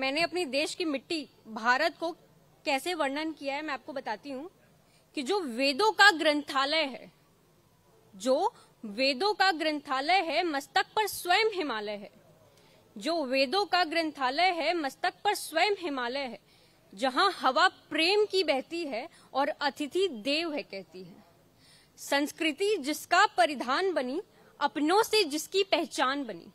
मैंने अपनी देश की मिट्टी भारत को कैसे वर्णन किया है मैं आपको बताती हूँ कि जो वेदों का ग्रंथालय है जो वेदों का ग्रंथालय है मस्तक पर स्वयं हिमालय है जो वेदों का ग्रंथालय है मस्तक पर स्वयं हिमालय है जहाँ हवा प्रेम की बहती है और अतिथि देव है कहती है संस्कृति जिसका परिधान बनी अपनों से जिसकी पहचान बनी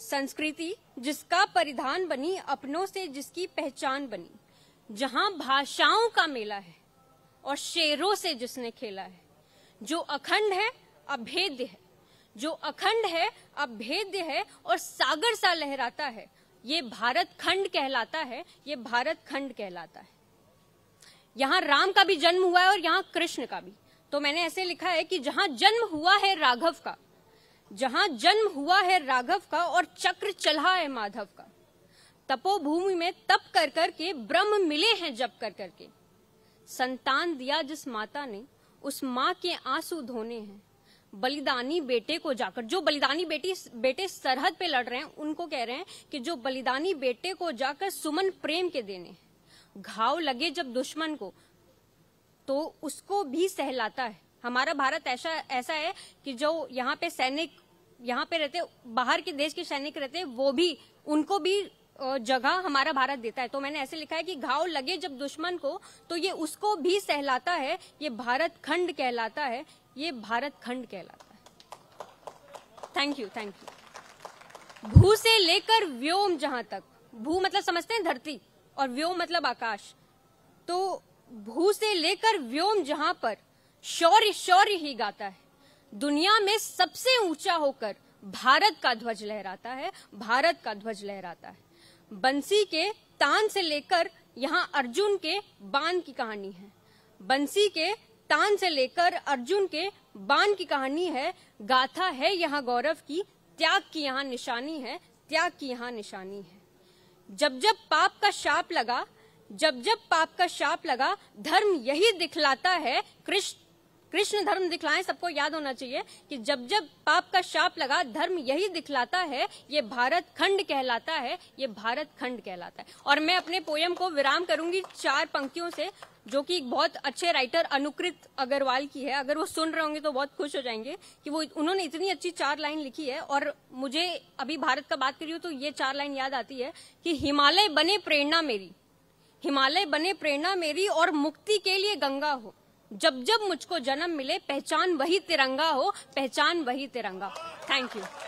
संस्कृति जिसका परिधान बनी अपनों से जिसकी पहचान बनी जहां भाषाओं का मेला है और शेरों से जिसने खेला है जो अखंड है अभेद्य है जो अखंड है अभेद्य है और सागर सा लहराता है ये भारत खंड कहलाता है ये भारत खंड कहलाता है यहाँ राम का भी जन्म हुआ है और यहाँ कृष्ण का भी तो मैंने ऐसे लिखा है कि जहां जन्म हुआ है राघव का जहां जन्म हुआ है राघव का और चक्र चला है माधव का तपोभूमि में तप कर कर के ब्रह्म मिले हैं जप कर कर के संतान दिया जिस माता ने उस माँ के आंसू धोने हैं बलिदानी बेटे को जाकर जो बलिदानी बेटी बेटे सरहद पे लड़ रहे हैं उनको कह रहे हैं कि जो बलिदानी बेटे को जाकर सुमन प्रेम के देने घाव लगे जब दुश्मन को तो उसको भी सहलाता है हमारा भारत ऐसा ऐसा है कि जो यहाँ पे सैनिक यहाँ पे रहते बाहर के देश के सैनिक रहते वो भी उनको भी जगह हमारा भारत देता है तो मैंने ऐसे लिखा है कि घाव लगे जब दुश्मन को तो ये उसको भी सहलाता है ये भारत खंड कहलाता है ये भारत खंड कहलाता है थैंक यू थैंक यू भू से लेकर व्योम जहां तक भू मतलब समझते हैं धरती और व्योम मतलब आकाश तो भू से लेकर व्योम जहां पर शौर्य शौर्य ही गाता है दुनिया में सबसे ऊंचा होकर भारत का ध्वज लहराता है भारत का ध्वज लहराता है बंसी के तान से लेकर यहाँ अर्जुन के बान की कहानी है बंसी के तान से लेकर अर्जुन के बाण की कहानी है गाथा है यहाँ गौरव की त्याग की यहाँ निशानी है त्याग की यहाँ निशानी है जब जब पाप का शाप लगा जब जब पाप का शाप लगा धर्म यही दिखलाता है कृष्ण कृष्ण धर्म दिखलाएं सबको याद होना चाहिए कि जब जब पाप का शाप लगा धर्म यही दिखलाता है ये भारत खंड कहलाता है ये भारत खंड कहलाता है और मैं अपने पोयम को विराम करूंगी चार पंक्तियों से जो कि बहुत अच्छे राइटर अनुकृत अग्रवाल की है अगर वो सुन रहे होंगे तो बहुत खुश हो जाएंगे कि वो उन्होंने इतनी अच्छी चार लाइन लिखी है और मुझे अभी भारत का बात करी हो तो ये चार लाइन याद आती है कि हिमालय बने प्रेरणा मेरी हिमालय बने प्रेरणा मेरी और मुक्ति के लिए गंगा हो जब जब मुझको जन्म मिले पहचान वही तिरंगा हो पहचान वही तिरंगा थैंक यू